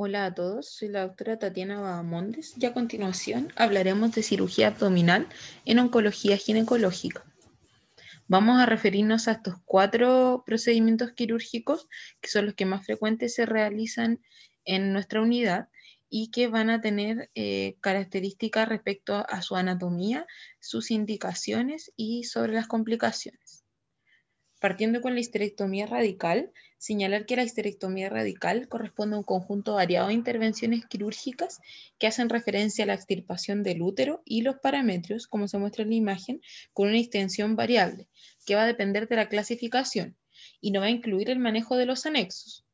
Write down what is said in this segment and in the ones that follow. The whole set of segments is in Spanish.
Hola a todos, soy la doctora Tatiana Badamondes y a continuación hablaremos de cirugía abdominal en oncología ginecológica. Vamos a referirnos a estos cuatro procedimientos quirúrgicos que son los que más frecuentes se realizan en nuestra unidad y que van a tener eh, características respecto a su anatomía, sus indicaciones y sobre las complicaciones. Partiendo con la histerectomía radical, Señalar que la histerectomía radical corresponde a un conjunto variado de intervenciones quirúrgicas que hacen referencia a la extirpación del útero y los parametrios, como se muestra en la imagen, con una extensión variable, que va a depender de la clasificación y no va a incluir el manejo de los anexos.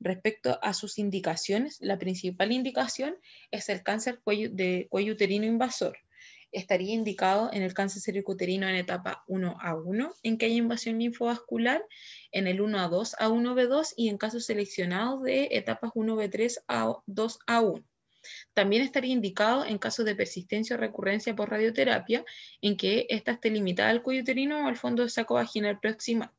Respecto a sus indicaciones, la principal indicación es el cáncer de cuello uterino invasor estaría indicado en el cáncer cervicuterino en etapa 1A1, en que hay invasión linfovascular, en el 1A2 a 1B2 y en casos seleccionados de etapas 1B3 a 2A1. También estaría indicado en casos de persistencia o recurrencia por radioterapia, en que ésta esté limitada al cuello uterino o al fondo de saco vaginal proximal.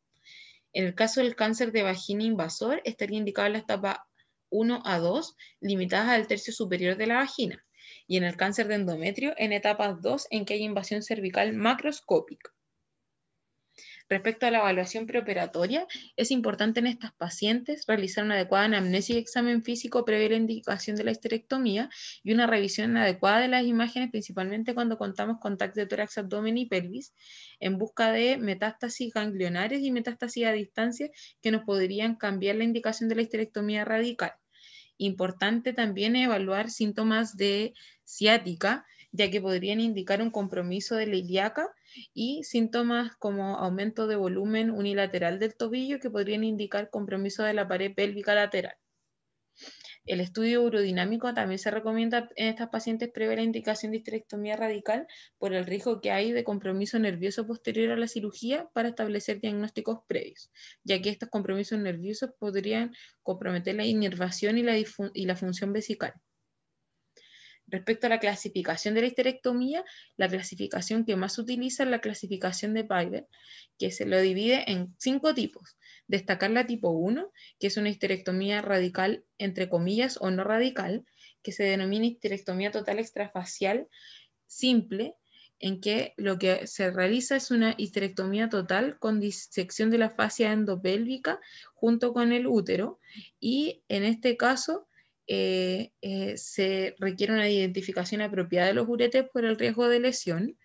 En el caso del cáncer de vagina invasor, estaría indicado en la etapa 1 a 2, limitada al tercio superior de la vagina y en el cáncer de endometrio en etapas 2 en que hay invasión cervical macroscópica. Respecto a la evaluación preoperatoria, es importante en estas pacientes realizar una adecuada anamnesia y examen físico previo a la indicación de la histerectomía y una revisión adecuada de las imágenes, principalmente cuando contamos con TAC de tórax, abdomen y pelvis, en busca de metástasis ganglionares y metástasis a distancia que nos podrían cambiar la indicación de la histerectomía radical. Importante también evaluar síntomas de ciática, ya que podrían indicar un compromiso de la ilíaca y síntomas como aumento de volumen unilateral del tobillo que podrían indicar compromiso de la pared pélvica lateral. El estudio urodinámico también se recomienda en estas pacientes previa la indicación de histerectomía radical por el riesgo que hay de compromiso nervioso posterior a la cirugía para establecer diagnósticos previos, ya que estos compromisos nerviosos podrían comprometer la inervación y la función vesical. Respecto a la clasificación de la histerectomía, la clasificación que más utiliza es la clasificación de Piper, que se lo divide en cinco tipos. Destacar la tipo 1, que es una histerectomía radical, entre comillas, o no radical, que se denomina histerectomía total extrafacial simple, en que lo que se realiza es una histerectomía total con disección de la fascia endopélvica junto con el útero y en este caso eh, eh, se requiere una identificación apropiada de los uretes por el riesgo de lesión.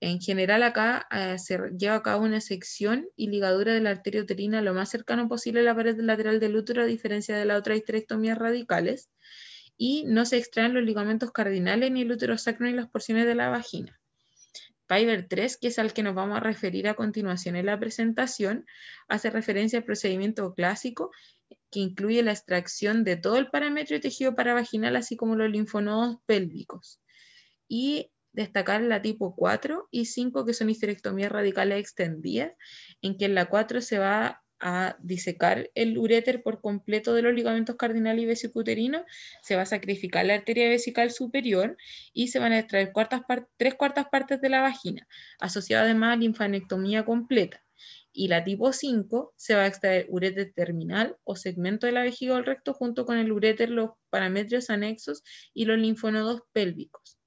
En general acá eh, se lleva a cabo una sección y ligadura de la arteria uterina lo más cercano posible a la pared lateral del útero, a diferencia de la otra histerectomías radicales, y no se extraen los ligamentos cardinales, ni el útero sacro, ni las porciones de la vagina. piber 3, que es al que nos vamos a referir a continuación en la presentación, hace referencia al procedimiento clásico que incluye la extracción de todo el parámetro de tejido paravaginal, así como los linfonodos pélvicos. Y destacar la tipo 4 y 5, que son histerectomías radicales extendidas, en que en la 4 se va a disecar el uréter por completo de los ligamentos cardinal y vesicuterino, se va a sacrificar la arteria vesical superior y se van a extraer cuartas tres cuartas partes de la vagina, asociada además a linfanectomía completa y la tipo 5 se va a extraer ureter terminal o segmento de la vejiga o recto junto con el ureter, los parámetros anexos y los linfonodos pélvicos.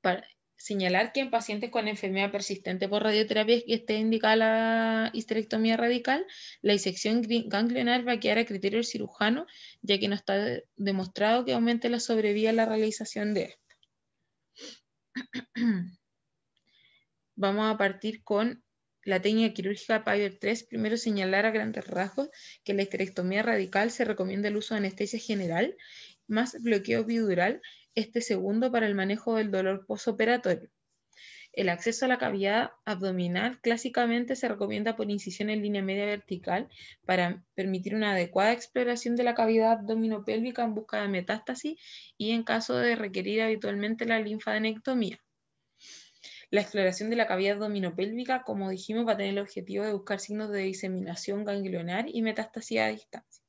Para señalar que en pacientes con enfermedad persistente por radioterapia que esté indicada la histerectomía radical, la disección ganglionar va a quedar a criterio del cirujano, ya que no está demostrado que aumente la sobrevía la realización de esto. Vamos a partir con la técnica quirúrgica Piper 3. Primero señalar a grandes rasgos que la histerectomía radical se recomienda el uso de anestesia general más bloqueo epidural este segundo para el manejo del dolor posoperatorio. El acceso a la cavidad abdominal clásicamente se recomienda por incisión en línea media vertical para permitir una adecuada exploración de la cavidad abdominopélvica en busca de metástasis y en caso de requerir habitualmente la linfadenectomía. La exploración de la cavidad dominopélvica, como dijimos, va a tener el objetivo de buscar signos de diseminación ganglionar y metástasis a distancia.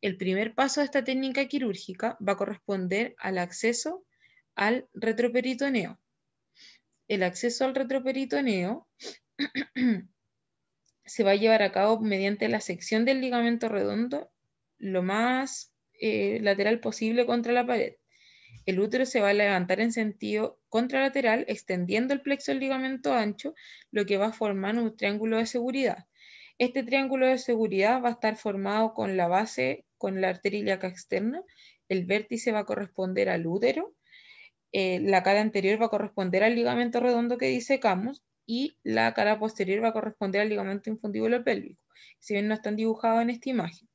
El primer paso de esta técnica quirúrgica va a corresponder al acceso al retroperitoneo. El acceso al retroperitoneo se va a llevar a cabo mediante la sección del ligamento redondo lo más eh, lateral posible contra la pared. El útero se va a levantar en sentido contralateral extendiendo el plexo del ligamento ancho, lo que va a formar un triángulo de seguridad. Este triángulo de seguridad va a estar formado con la base, con la arteria ilíaca externa, el vértice va a corresponder al útero, eh, la cara anterior va a corresponder al ligamento redondo que disecamos y la cara posterior va a corresponder al ligamento infundibulo pélvico, si bien no están dibujados en esta imagen.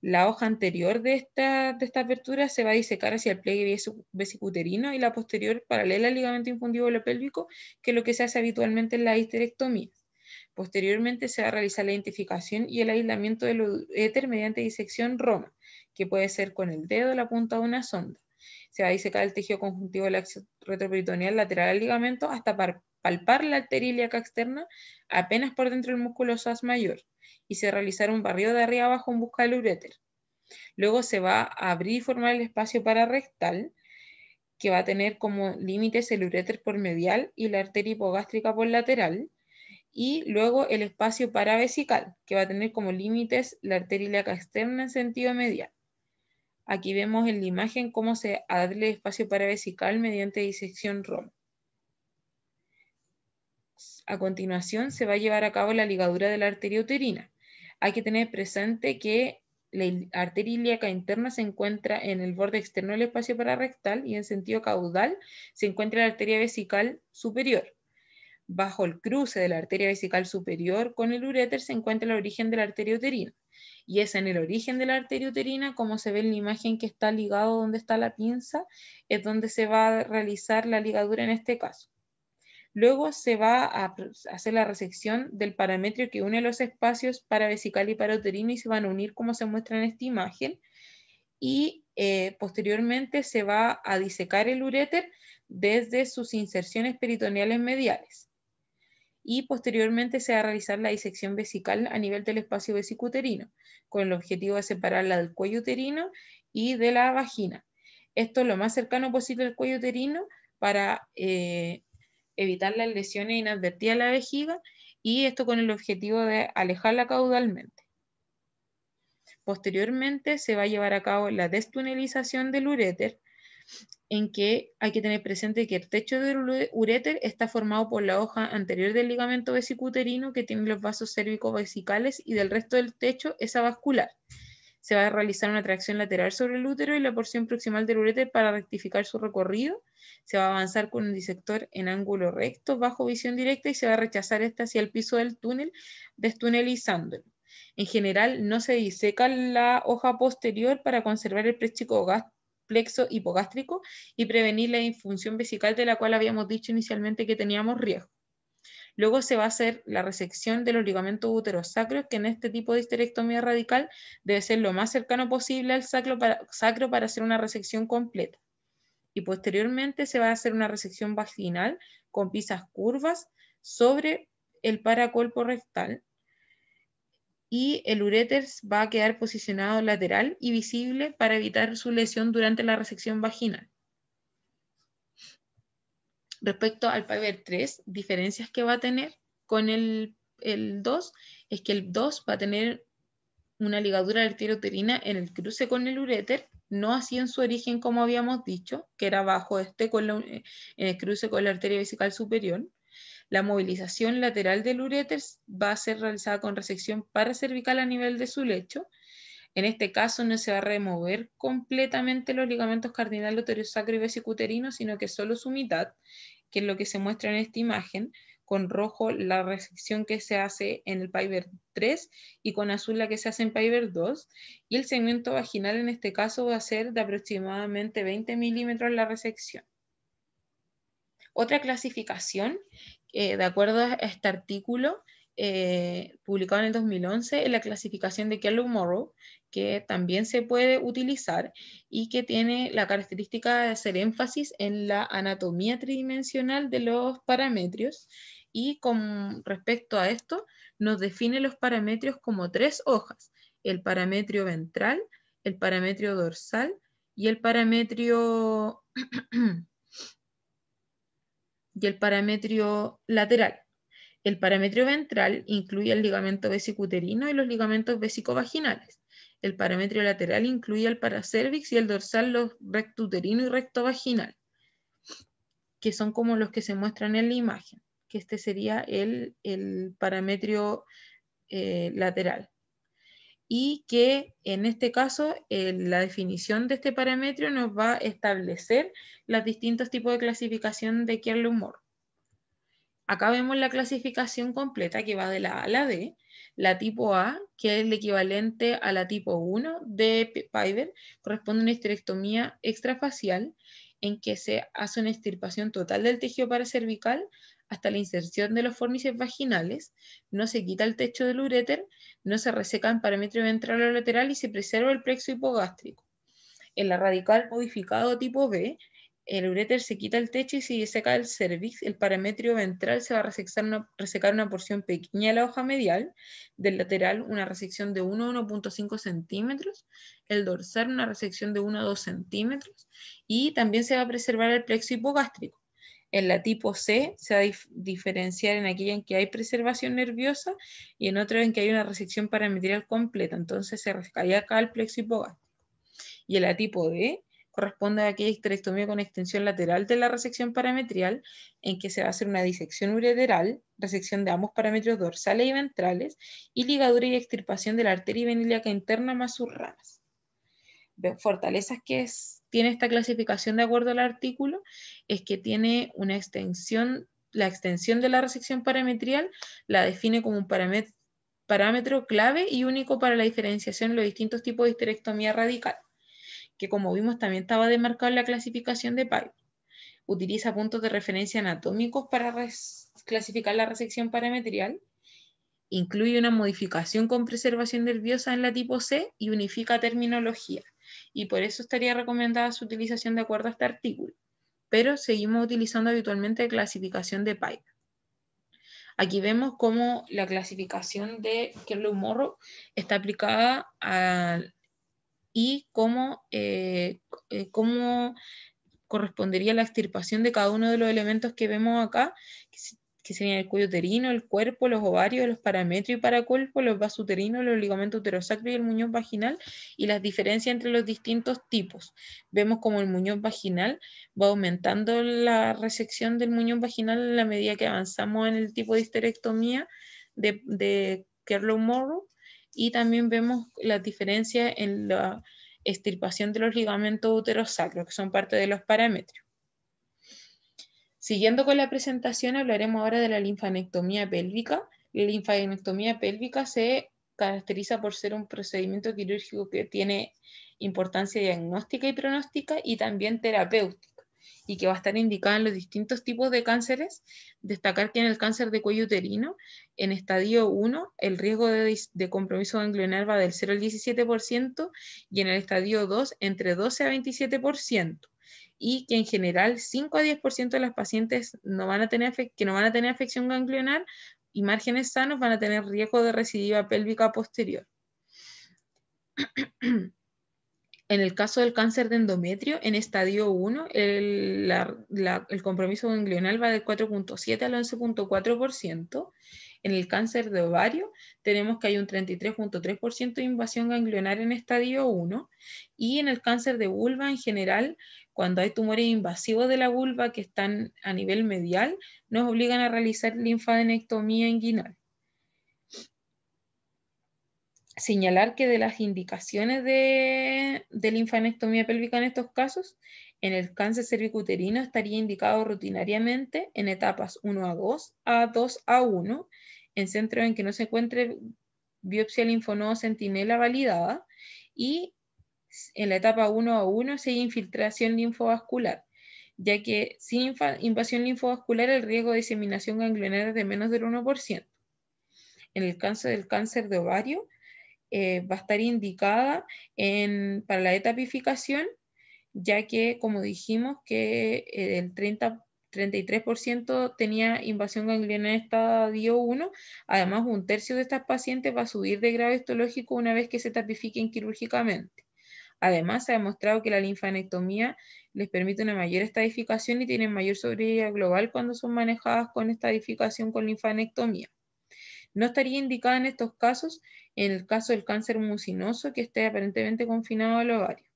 La hoja anterior de esta, apertura se va a disecar hacia el pliegue vesicuterino y la posterior paralela al ligamento infundibulo pélvico, que es lo que se hace habitualmente en la histerectomía. Posteriormente se va a realizar la identificación y el aislamiento del éter mediante disección Roma, que puede ser con el dedo, la punta de una sonda. Se va a disecar el tejido conjuntivo retroperitoneal lateral al ligamento hasta palpar la arteria ilíaca externa apenas por dentro del músculo sas mayor y se realizará un barrido de arriba abajo en busca del uréter. Luego se va a abrir y formar el espacio pararectal, que va a tener como límites el uréter por medial y la arteria hipogástrica por lateral, y luego el espacio paravesical, que va a tener como límites la arteria ilíaca externa en sentido medial. Aquí vemos en la imagen cómo se abre el espacio paravesical mediante disección ROM a continuación se va a llevar a cabo la ligadura de la arteria uterina. Hay que tener presente que la arteria ilíaca interna se encuentra en el borde externo del espacio pararrectal y en sentido caudal se encuentra la arteria vesical superior. Bajo el cruce de la arteria vesical superior con el ureter se encuentra el origen de la arteria uterina. Y es en el origen de la arteria uterina, como se ve en la imagen que está ligado donde está la pinza, es donde se va a realizar la ligadura en este caso. Luego se va a hacer la resección del parametrio que une los espacios para vesical y uterino y se van a unir como se muestra en esta imagen. Y eh, posteriormente se va a disecar el uréter desde sus inserciones peritoneales mediales. Y posteriormente se va a realizar la disección vesical a nivel del espacio vesicuterino, con el objetivo de separarla del cuello uterino y de la vagina. Esto lo más cercano posible al cuello uterino para eh, evitar las lesiones inadvertidas de la vejiga y esto con el objetivo de alejarla caudalmente. Posteriormente se va a llevar a cabo la destunelización del uréter, en que hay que tener presente que el techo del uréter está formado por la hoja anterior del ligamento vesicuterino que tiene los vasos cérvico-vesicales y del resto del techo es avascular. vascular se va a realizar una tracción lateral sobre el útero y la porción proximal del ureter para rectificar su recorrido. Se va a avanzar con un disector en ángulo recto, bajo visión directa y se va a rechazar esta hacia el piso del túnel, destunelizándolo. En general, no se diseca la hoja posterior para conservar el plexo hipogástrico y prevenir la infunción vesical de la cual habíamos dicho inicialmente que teníamos riesgo. Luego se va a hacer la resección de los ligamentos uterosacros, que en este tipo de histerectomía radical debe ser lo más cercano posible al sacro para, hacer una resección completa. Y posteriormente se va a hacer una resección vaginal con pisas curvas sobre el paracolpo rectal y el ureter va a quedar posicionado lateral y visible para evitar su lesión durante la resección vaginal. Respecto al PABER 3, diferencias que va a tener con el, el 2 es que el 2 va a tener una ligadura arteriouterina en el cruce con el ureter, no así en su origen como habíamos dicho, que era bajo este eh, en el cruce con la arteria vesical superior. La movilización lateral del ureter va a ser realizada con resección paracervical a nivel de su lecho en este caso no se va a remover completamente los ligamentos cardinal, sacro y vesicuterino, sino que solo su mitad, que es lo que se muestra en esta imagen, con rojo la resección que se hace en el piber 3 y con azul la que se hace en PIBER 2. Y el segmento vaginal en este caso va a ser de aproximadamente 20 milímetros la resección. Otra clasificación, eh, de acuerdo a este artículo eh, publicado en el 2011, es la clasificación de Kellogg-Morrow, que también se puede utilizar y que tiene la característica de hacer énfasis en la anatomía tridimensional de los parametrios y con respecto a esto nos define los parametrios como tres hojas, el parametrio ventral, el parametrio dorsal y el parametrio y el parametrio lateral. El parametrio ventral incluye el ligamento vesicuterino y los ligamentos vesicovaginales. El parametrio lateral incluye el paracervix y el dorsal, los rectuterino y recto vaginal, que son como los que se muestran en la imagen, que este sería el, el parametrio eh, lateral. Y que en este caso la definición de este parametrio nos va a establecer los distintos tipos de clasificación de Kierle-Humor. Acá vemos la clasificación completa que va de la A a la D, la tipo A, que es el equivalente a la tipo 1 de Piper, corresponde a una histerectomía extrafacial en que se hace una extirpación total del tejido paracervical hasta la inserción de los fornices vaginales, no se quita el techo del uréter, no se reseca el parámetro ventral o lateral y se preserva el plexo hipogástrico. En la radical modificado tipo B, el ureter se quita el techo y se cae el cervix, el parametrio ventral se va a resecar una, resecar una porción pequeña de la hoja medial, del lateral una resección de 1 a 1.5 centímetros, el dorsal una resección de 1 a 2 centímetros y también se va a preservar el plexo hipogástrico. En la tipo C se va a diferenciar en aquella en que hay preservación nerviosa y en otra en que hay una resección parametrial completa, entonces se rescaría acá el plexo hipogástrico. Y en la tipo D corresponde a aquella histerectomía con extensión lateral de la resección parametrial, en que se va a hacer una disección ureteral, resección de ambos parámetros dorsales y ventrales, y ligadura y extirpación de la arteria que interna más sus ramas. Fortalezas que tiene esta clasificación de acuerdo al artículo es que tiene una extensión, la extensión de la resección parametrial la define como un parámetro parámetro clave y único para la diferenciación de los distintos tipos de histerectomía radical que como vimos también estaba demarcado en la clasificación de PIB. Utiliza puntos de referencia anatómicos para clasificar la resección parametrial. Incluye una modificación con preservación nerviosa en la tipo C y unifica terminología. Y por eso estaría recomendada su utilización de acuerdo a este artículo. Pero seguimos utilizando habitualmente la clasificación de PIB. Aquí vemos cómo la clasificación de Kerlow-Morrow está aplicada al y eh, eh, cómo, correspondería la extirpación de cada uno de los elementos que vemos acá, que serían el cuello uterino, el cuerpo, los ovarios, los parámetros y paracuerpos, los vasos uterinos, los ligamentos uterosacros y el muñón vaginal y las diferencias entre los distintos tipos. Vemos como el muñón vaginal va aumentando la resección del muñón vaginal a medida que avanzamos en el tipo de histerectomía de, de Kerlow-Morrow y también vemos la diferencia en la extirpación de los ligamentos uterosacros, que son parte de los parámetros. Siguiendo con la presentación, hablaremos ahora de la linfanectomía pélvica. La linfanectomía pélvica se caracteriza por ser un procedimiento quirúrgico que tiene importancia diagnóstica y pronóstica y también terapéutica y que va a estar indicada en los distintos tipos de cánceres, destacar que en el cáncer de cuello uterino, en estadio 1, el riesgo de, compromiso ganglionar va del 0 al 17% y en el estadio 2, entre 12 a 27% y que en general 5 a 10% de las pacientes no van a tener, que no van a tener afección ganglionar y márgenes sanos van a tener riesgo de recidiva pélvica posterior. En el caso del cáncer de endometrio, en estadio 1, el, compromiso ganglional va del 4.7 al 11.4%. En el cáncer de ovario, tenemos que hay un 33.3% de invasión ganglionar en estadio 1. Y en el cáncer de vulva, en general, cuando hay tumores invasivos de la vulva que están a nivel medial, nos obligan a realizar linfadenectomía inguinal señalar que de las indicaciones de, de la pélvica en estos casos, en el cáncer cervicuterino estaría indicado rutinariamente en etapas 1 a 2, a 2 a 1, en centros en que no se encuentre biopsia linfonodo validada y en la etapa 1 a 1 si hay infiltración linfovascular, ya que sin invasión linfovascular el riesgo de diseminación ganglionar es de menos del 1%. En el caso del cáncer de ovario, eh, va a estar indicada para la etapificación, ya que, como dijimos, que eh, el 33% tenía invasión ganglionaria, en estadio 1. Además, un tercio de estas pacientes va a subir de grado histológico una vez que se tapifiquen quirúrgicamente. Además, se ha demostrado que la linfanectomía les permite una mayor estadificación y tienen mayor sobrevida global cuando son manejadas con estadificación con linfanectomía. No estaría indicada en estos casos en el caso del cáncer mucinoso que esté aparentemente confinado al ovario.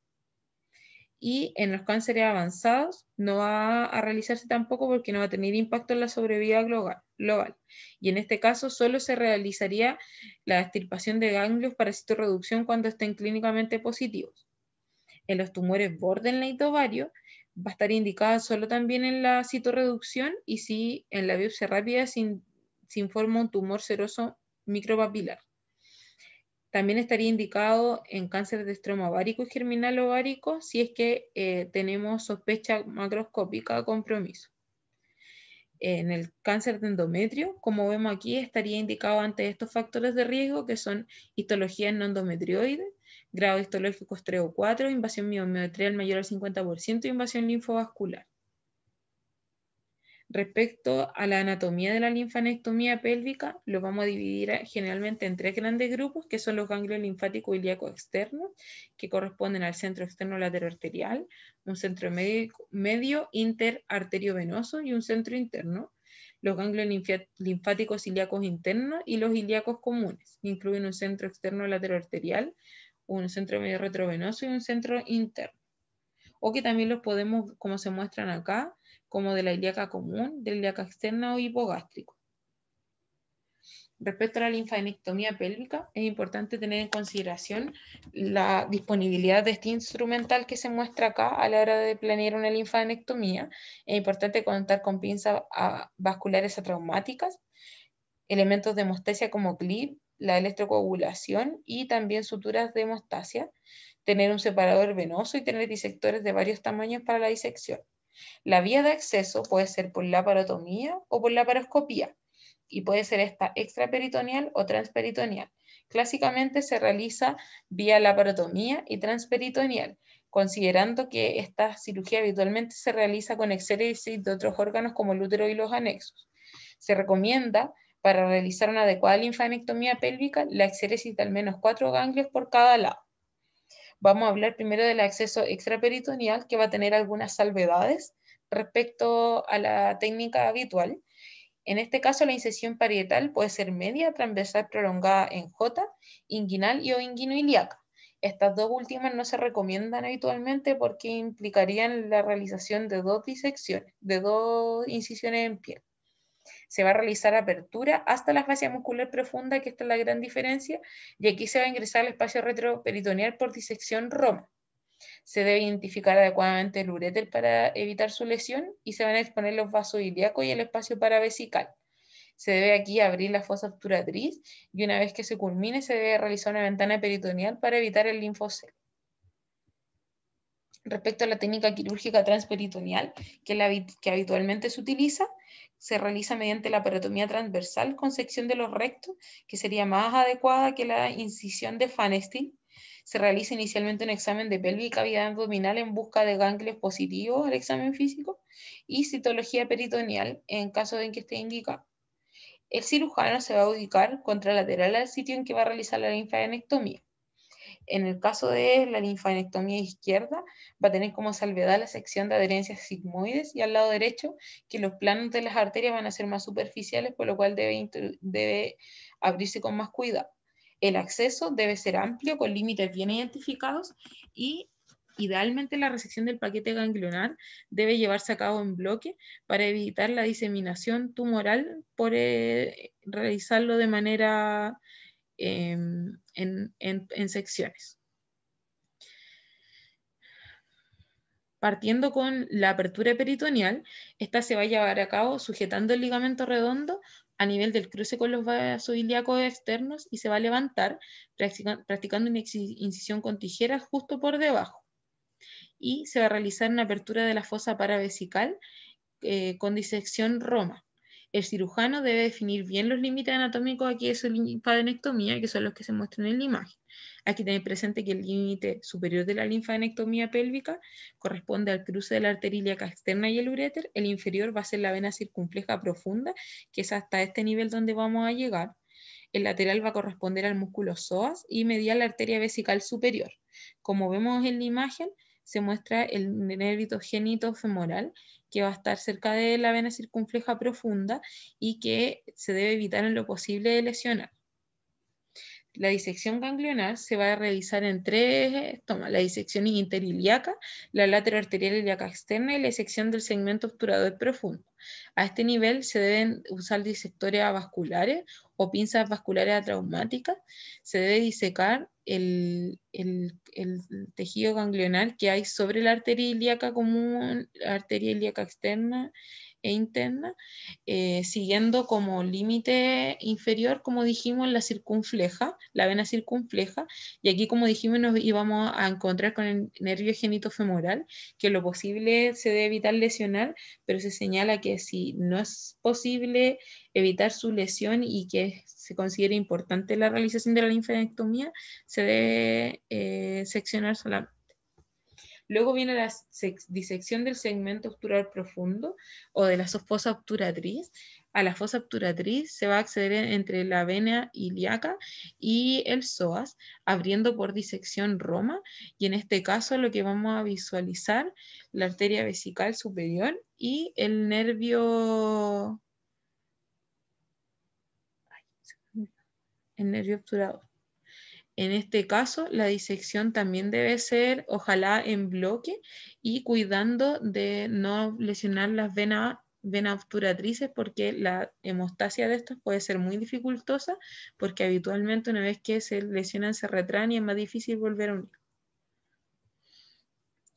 Y en los cánceres avanzados no va a realizarse tampoco porque no va a tener impacto en la sobrevida global. Y en este caso solo se realizaría la extirpación de ganglios para citorreducción cuando estén clínicamente positivos. En los tumores borderline ovario va a estar indicada solo también en la citorreducción y si en la biopsia rápida se, se informa un tumor seroso micropapilar. También estaría indicado en cáncer de estroma ovárico y germinal ovárico si es que eh, tenemos sospecha macroscópica de compromiso. En el cáncer de endometrio, como vemos aquí, estaría indicado ante estos factores de riesgo que son histología no endometrioide, grado histológico 3 o 4, invasión miometrial mayor al 50%, invasión linfovascular. Respecto a la anatomía de la linfanectomía pélvica, lo vamos a dividir generalmente en tres grandes grupos, que son los ganglios linfáticos ilíacos externos, que corresponden al centro externo lateral arterial, un centro medio, interarteriovenoso y un centro interno. Los ganglios linfáticos ilíacos internos y los ilíacos comunes, que incluyen un centro externo lateral arterial, un centro medio retrovenoso y un centro interno. O que también los podemos, como se muestran acá, como de la ilíaca común, de la ilíaca externa o hipogástrico. Respecto a la linfadenectomía pélvica, es importante tener en consideración la disponibilidad de este instrumental que se muestra acá a la hora de planear una linfadenectomía. Es importante contar con pinzas ah, vasculares atraumáticas, elementos de hemostasia como clip, la electrocoagulación y también suturas de hemostasia, tener un separador venoso y tener disectores de varios tamaños para la disección. La vía de acceso puede ser por laparotomía o por laparoscopía y puede ser esta extraperitoneal o transperitoneal. Clásicamente se realiza vía laparotomía y transperitoneal, considerando que esta cirugía habitualmente se realiza con exéresis de otros órganos como el útero y los anexos. Se recomienda para realizar una adecuada linfanectomía pélvica la exéresis de al menos cuatro ganglios por cada lado. Vamos a hablar primero del acceso extraperitoneal, que va a tener algunas salvedades respecto a la técnica habitual. En este caso, la incisión parietal puede ser media, transversal prolongada en J, inguinal y o inguinoiliaca. Estas dos últimas no se recomiendan habitualmente porque implicarían la realización de dos de dos incisiones en piel se va a realizar apertura hasta la fascia muscular profunda, que esta es la gran diferencia, y aquí se va a ingresar al espacio retroperitoneal por disección Roma. Se debe identificar adecuadamente el ureter para evitar su lesión y se van a exponer los vasos ilíacos y el espacio paravesical. Se debe aquí abrir la fosa obturatriz y una vez que se culmine se debe realizar una ventana peritoneal para evitar el linfocel. Respecto a la técnica quirúrgica transperitoneal que, habitualmente se utiliza, se realiza mediante la paratomía transversal con sección de los rectos, que sería más adecuada que la incisión de Fanestin. Se realiza inicialmente un examen de pelvis y cavidad abdominal en busca de ganglios positivos al examen físico y citología peritoneal en caso de que esté indicado. El cirujano se va a ubicar contralateral al sitio en que va a realizar la linfadenectomía en el caso de la linfadenectomía izquierda, va a tener como salvedad la sección de adherencias sigmoides y al lado derecho que los planos de las arterias van a ser más superficiales, por lo cual debe, abrirse con más cuidado. El acceso debe ser amplio, con límites bien identificados y Idealmente la resección del paquete ganglionar debe llevarse a cabo en bloque para evitar la diseminación tumoral por eh, realizarlo de manera Em, en, secciones. Partiendo con la apertura peritoneal, esta se va a llevar a cabo sujetando el ligamento redondo a nivel del cruce con los vasos ilíacos externos y se va a levantar practicando una incisión con tijeras justo por debajo. Y se va a realizar una apertura de la fosa paravesical eh, con disección roma. El cirujano debe definir bien los límites anatómicos aquí de su linfadenectomía, que son los que se muestran en la imagen. Aquí tenéis presente que el límite superior de la linfadenectomía pélvica corresponde al cruce de la arterílica externa y el uréter, el inferior va a ser la vena circunfleja profunda, que es hasta este nivel donde vamos a llegar. El lateral va a corresponder al músculo psoas y medial la arteria vesical superior. Como vemos en la imagen, se muestra el nervio génito femoral, que va a estar cerca de la vena circunfleja profunda y que se debe evitar en lo posible de lesionar. La disección ganglionar se va a realizar en tres eh, tomas, la disección interiliaca, la lateral arterial ilíaca externa y la disección del segmento obturador profundo. A este nivel se deben usar disectores vasculares o pinzas vasculares traumáticas. Se debe disecar el, el, tejido ganglionar que hay sobre la arteria ilíaca común, la arteria ilíaca externa e interna, eh, siguiendo como límite inferior, como dijimos, la circunfleja, la vena circunfleja, y aquí como dijimos nos íbamos a encontrar con el nervio genitofemoral, que lo posible se debe evitar lesionar, pero se señala que si no es posible evitar su lesión y que se considere importante la realización de la linfedectomía, se debe eh, seccionar solamente. Luego viene la disección del segmento obtural profundo o de la fosa obturatriz. A la fosa obturatriz se va a acceder entre la vena ilíaca y el psoas, abriendo por disección roma. Y en este caso lo que vamos a visualizar, la arteria vesical superior y el nervio... El nervio obturador. En este caso, la disección también debe ser, ojalá, en bloque y cuidando de no lesionar las venas obturatrices porque la hemostasia de estas puede ser muy dificultosa porque habitualmente una vez que se lesionan se retraen y es más difícil volver a unir.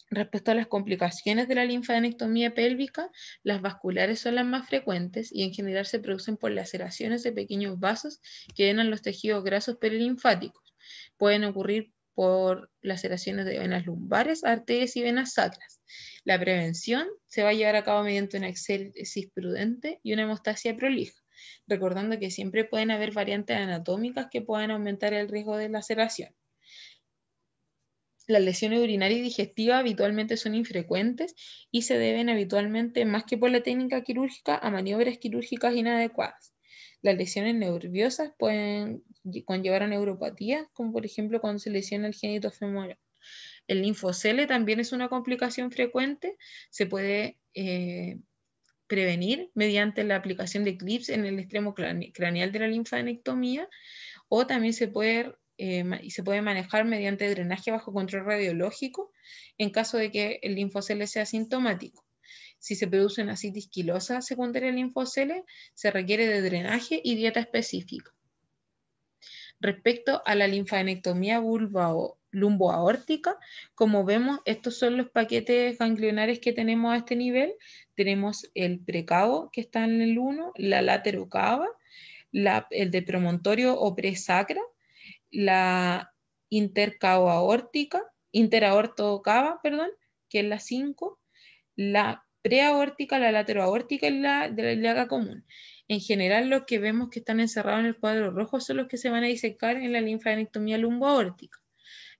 Respecto a las complicaciones de la linfadenectomía pélvica, las vasculares son las más frecuentes y en general se producen por laceraciones de pequeños vasos que llenan los tejidos grasos perilinfáticos. Pueden ocurrir por laceraciones de venas lumbares, arterias y venas sacras. La prevención se va a llevar a cabo mediante una exéresis prudente y una hemostasia prolija, recordando que siempre pueden haber variantes anatómicas que puedan aumentar el riesgo de laceración. Las lesiones urinarias y digestivas habitualmente son infrecuentes y se deben habitualmente, más que por la técnica quirúrgica, a maniobras quirúrgicas inadecuadas. Las lesiones nerviosas pueden conllevar a neuropatías, como por ejemplo cuando se lesiona el génito femoral. El linfocele también es una complicación frecuente, se puede eh, prevenir mediante la aplicación de clips en el extremo craneal de la linfadenectomía o también se puede, eh, se puede manejar mediante drenaje bajo control radiológico en caso de que el linfocele sea sintomático. Si se produce una citis quilosa secundaria al linfoceles, se requiere de drenaje y dieta específica. Respecto a la linfadenectomía lumboaórtica, como vemos, estos son los paquetes ganglionares que tenemos a este nivel. Tenemos el precavo, que está en el 1, la laterocava, el de promontorio o presacra, la intercava aórtica, interaortocava, perdón, que es la 5, la preaórtica, la lateroaórtica y la de la ilíaca común. En general, los que vemos que están encerrados en el cuadro rojo son los que se van a disecar en la linfadenectomía lumboaórtica.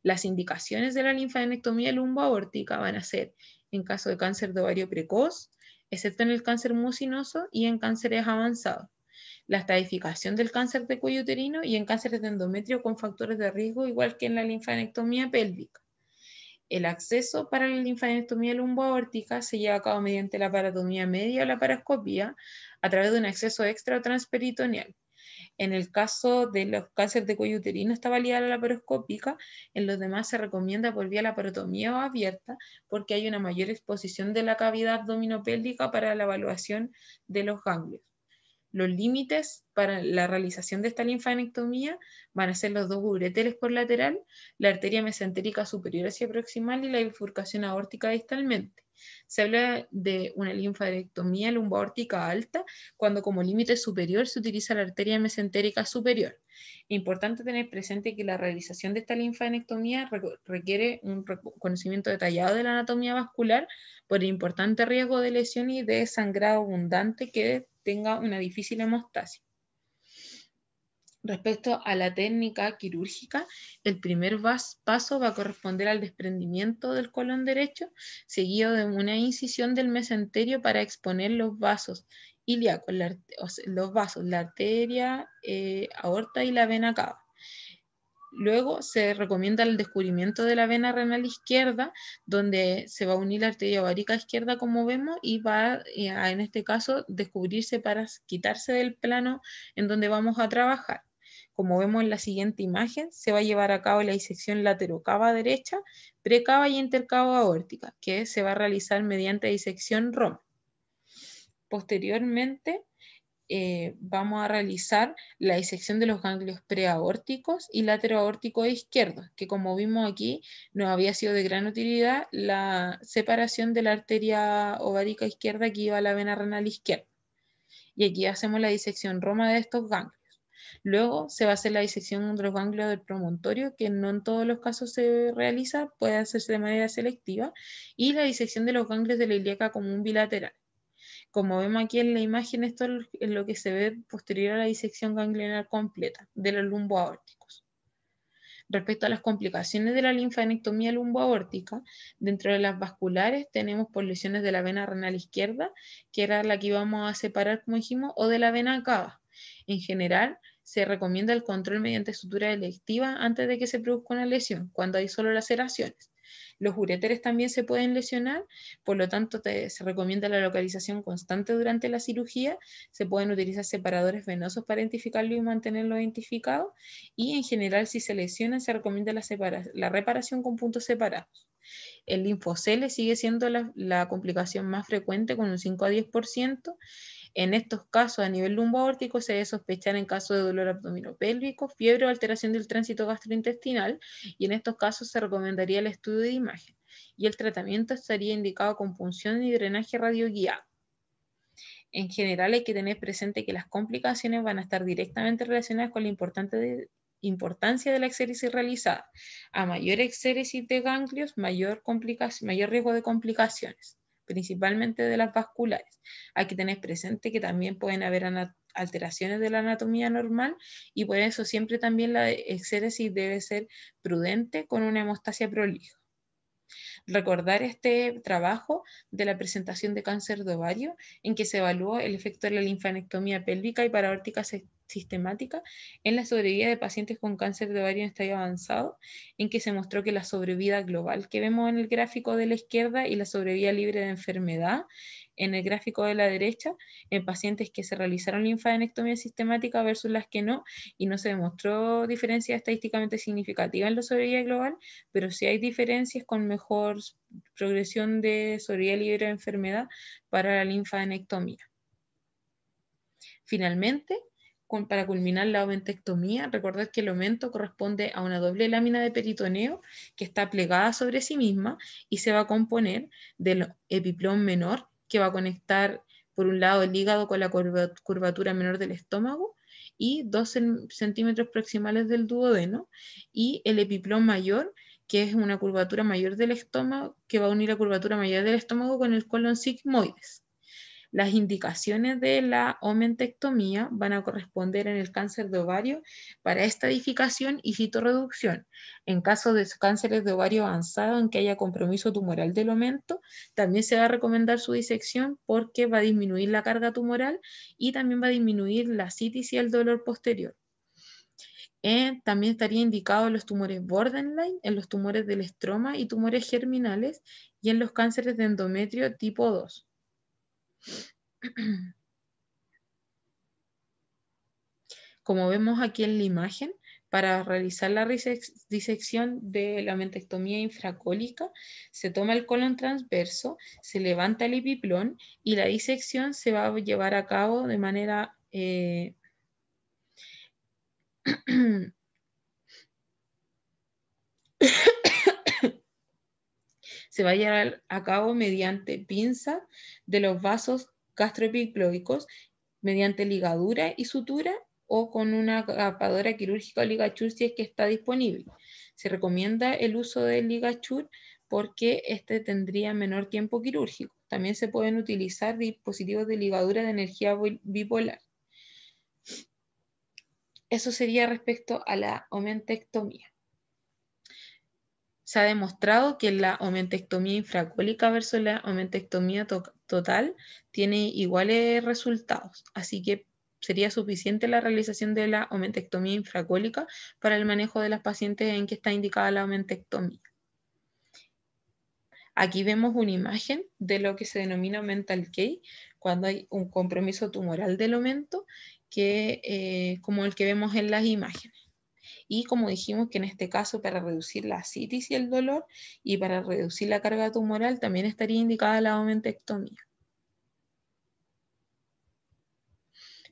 Las indicaciones de la linfadenectomía lumboaórtica van a ser en caso de cáncer de ovario precoz, excepto en el cáncer mucinoso y en cánceres avanzados. La estadificación del cáncer de cuello uterino y en cánceres de endometrio con factores de riesgo, igual que en la linfadenectomía pélvica. El acceso para la linfadenectomía lumboaórtica se lleva a cabo mediante la paratomía media o la parascopía a través de un acceso extra transperitoneal. En el caso de los cánceres de cuello uterino está validada la laparoscópica, en los demás se recomienda por vía la o abierta porque hay una mayor exposición de la cavidad abdominopélvica para la evaluación de los ganglios los límites para la realización de esta linfanectomía van a ser los dos ureteres por lateral, la arteria mesentérica superior hacia proximal y la bifurcación aórtica distalmente. Se habla de una linfadenectomía lumbaórtica alta cuando como límite superior se utiliza la arteria mesentérica superior importante tener presente que la realización de esta linfadenectomía requiere un conocimiento detallado de la anatomía vascular por el importante riesgo de lesión y de sangrado abundante que tenga una difícil hemostasis. Respecto a la técnica quirúrgica, el primer paso va a corresponder al desprendimiento del colon derecho, seguido de una incisión del mesenterio para exponer los vasos Iliaco, los vasos, la arteria, eh, aorta y la vena cava. Luego se recomienda el descubrimiento de la vena renal izquierda, donde se va a unir la arteria ovárica izquierda, como vemos, y va eh, a, en este caso, descubrirse para quitarse del plano en donde vamos a trabajar. Como vemos en la siguiente imagen, se va a llevar a cabo la disección laterocava derecha, precava y intercava aórtica, que se va a realizar mediante disección ROM. Posteriormente, eh, vamos a realizar la disección de los ganglios preaórticos y lateroaórtico izquierdo, que como vimos aquí, nos había sido de gran utilidad la separación de la arteria ovárica izquierda que iba a la vena renal izquierda. Y aquí hacemos la disección roma de estos ganglios. Luego se va a hacer la disección de los ganglios del promontorio, que no en todos los casos se realiza, puede hacerse de manera selectiva, y la disección de los ganglios de la ilíaca común bilateral. Como vemos aquí en la imagen, esto es lo que se ve posterior a la disección ganglionar completa de los lumboaórticos. Respecto a las complicaciones de la linfanectomía lumboaórtica, dentro de las vasculares tenemos por lesiones de la vena renal izquierda, que era la que íbamos a separar, como dijimos, o de la vena cava. En general, se recomienda el control mediante sutura electiva antes de que se produzca una lesión, cuando hay solo laceraciones. Los ureteres también se pueden lesionar, por lo tanto se recomienda la localización constante durante la cirugía, se pueden utilizar separadores venosos para identificarlo y mantenerlo identificado y en general si se lesiona se recomienda la, reparación con puntos separados. El linfocele sigue siendo la complicación más frecuente con un 5 a 10%. En estos casos, a nivel lumboórtico, se debe sospechar en caso de dolor abdominopélvico, fiebre o alteración del tránsito gastrointestinal, y en estos casos se recomendaría el estudio de imagen. Y el tratamiento estaría indicado con función y drenaje radioguiado. En general, hay que tener presente que las complicaciones van a estar directamente relacionadas con la importante importancia de la exéresis realizada. A mayor exéresis de ganglios, mayor riesgo de complicaciones principalmente de las vasculares. Hay que tener presente que también pueden haber alteraciones de la anatomía normal y por eso siempre también la exéresis debe ser prudente con una hemostasia prolija. Recordar este trabajo de la presentación de cáncer de ovario, en que se evaluó el efecto de la linfanectomía pélvica y paraórtica sistemática en la sobrevida de pacientes con cáncer de ovario en estadio avanzado, en que se mostró que la sobrevida global que vemos en el gráfico de la izquierda y la sobrevida libre de enfermedad en el gráfico de la derecha en pacientes que se realizaron linfadenectomía sistemática versus las que no, y no se demostró diferencia estadísticamente significativa en la sobrevida global, pero sí hay diferencias con mejor progresión de sobrevida libre de enfermedad para la linfadenectomía. Finalmente, para culminar la omentectomía, recordad que el omento corresponde a una doble lámina de peritoneo que está plegada sobre sí misma y se va a componer del epiplón menor que va a conectar, por un lado, el hígado con la curvatura menor del estómago y dos centímetros proximales del duodeno y el epiplón mayor, que es una curvatura mayor del estómago, que va a unir la curvatura mayor del estómago con el colon sigmoides. Las indicaciones de la omentectomía van a corresponder en el cáncer de ovario para estadificación y citorreducción. En caso de cánceres de ovario avanzado en que haya compromiso tumoral del omento, también se va a recomendar su disección porque va a disminuir la carga tumoral y también va a disminuir la citis y el dolor posterior. Eh, también estaría indicado en los tumores borderline, en los tumores del estroma y tumores germinales y en los cánceres de endometrio tipo 2. Como vemos aquí en la imagen, para realizar la disección de la mentectomía infracólica, se toma el colon transverso, se levanta el epiplón y la disección se va a llevar a cabo de manera eh, se va a llevar a cabo mediante pinza de los vasos gastroepiploicos, mediante ligadura y sutura o con una capadora quirúrgica o ligachur si es que está disponible. Se recomienda el uso del ligachur porque este tendría menor tiempo quirúrgico. También se pueden utilizar dispositivos de ligadura de energía bipolar. Eso sería respecto a la omentectomía se ha demostrado que la omentectomía infracólica versus la omentectomía total tiene iguales resultados, así que sería suficiente la realización de la omentectomía infracólica para el manejo de las pacientes en que está indicada la omentectomía. Aquí vemos una imagen de lo que se denomina mental K, cuando hay un compromiso tumoral del aumento, que, eh, como el que vemos en las imágenes y como dijimos que en este caso para reducir la citis y el dolor y para reducir la carga tumoral también estaría indicada la omentectomía.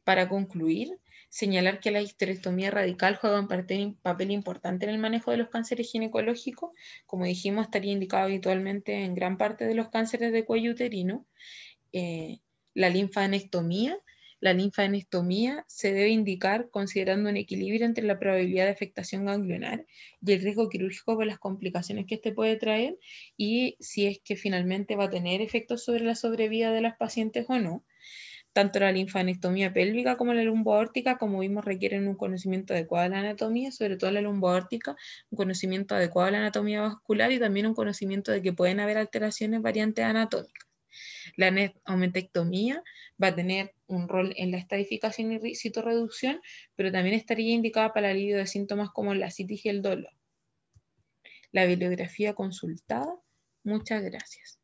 Para concluir, señalar que la histerectomía radical juega un papel importante en el manejo de los cánceres ginecológicos. Como dijimos, estaría indicado habitualmente en gran parte de los cánceres de cuello uterino. Eh, la linfanectomía la linfadenectomía se debe indicar considerando un equilibrio entre la probabilidad de afectación ganglionar y el riesgo quirúrgico por las complicaciones que éste puede traer y si es que finalmente va a tener efectos sobre la sobrevida de las pacientes o no. Tanto la linfadenectomía pélvica como la lumboórtica, como vimos, requieren un conocimiento adecuado de la anatomía, sobre todo la lumboórtica, un conocimiento adecuado de la anatomía vascular y también un conocimiento de que pueden haber alteraciones variantes anatómicas. La homentectomía va a tener un rol en la estadificación y citorreducción, pero también estaría indicada para el alivio de síntomas como la citis y el dolor. La bibliografía consultada. Muchas gracias.